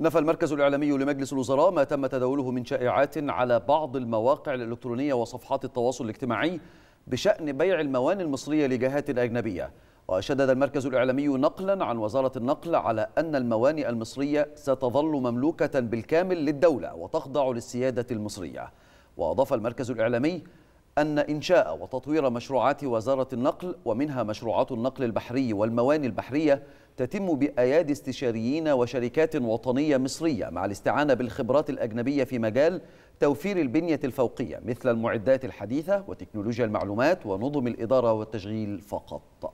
نفى المركز الإعلامي لمجلس الوزراء ما تم تداوله من شائعات على بعض المواقع الإلكترونية وصفحات التواصل الاجتماعي بشأن بيع المواني المصرية لجهات أجنبية وشدد المركز الإعلامي نقلا عن وزارة النقل على أن الموانئ المصرية ستظل مملوكة بالكامل للدولة وتخضع للسيادة المصرية وأضاف المركز الإعلامي أن إنشاء وتطوير مشروعات وزارة النقل ومنها مشروعات النقل البحري والمواني البحرية تتم بأيادي استشاريين وشركات وطنية مصرية مع الاستعانة بالخبرات الأجنبية في مجال توفير البنية الفوقية مثل المعدات الحديثة وتكنولوجيا المعلومات ونظم الإدارة والتشغيل فقط